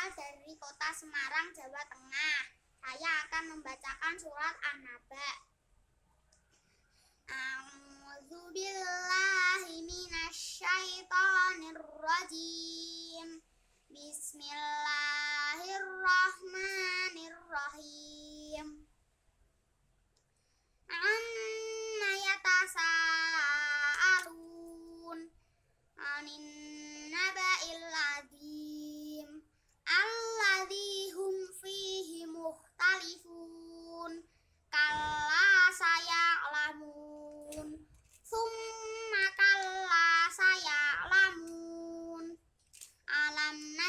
Saya dari kota Semarang, Jawa Tengah. Saya akan membacakan surat An-Naba. rajim. Bismillahirrahmanirrahim.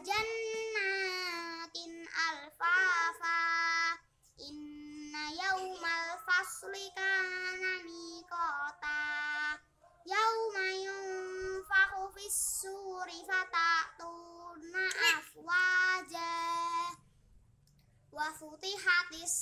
jannatin alfafa inna yaumal fasli kana miqata yauma yunfakhu fis-suri fatatuna afwaja wa futihatis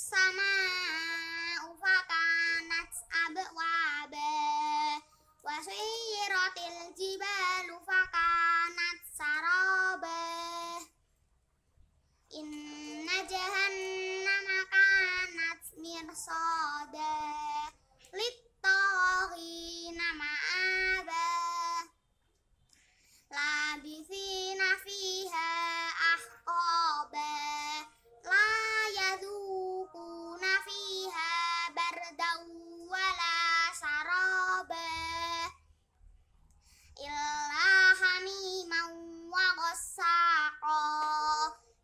wasaqo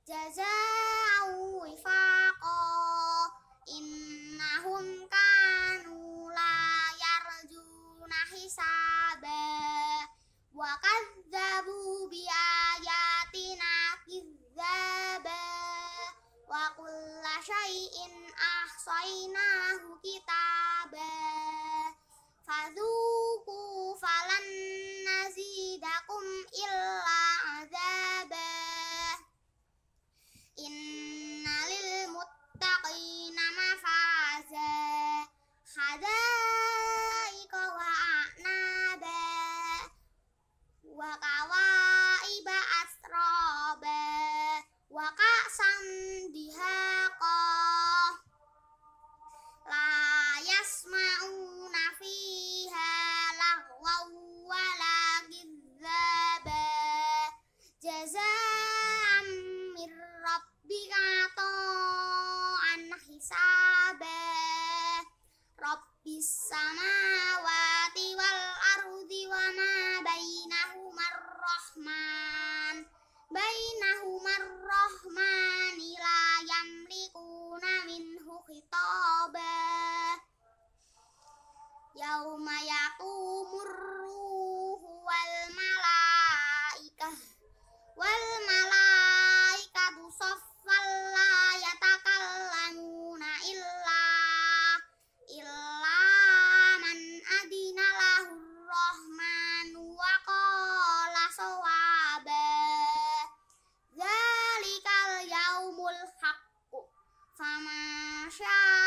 jazau wifaqo innahum kanu la yarjuna hisaba wa kadzabu bi ayatina kizzaba wa kulla syai'in ahsainahu kitaba samawati wal ardi wa ma bainahumar rahman bainahumar rahmanila 妈妈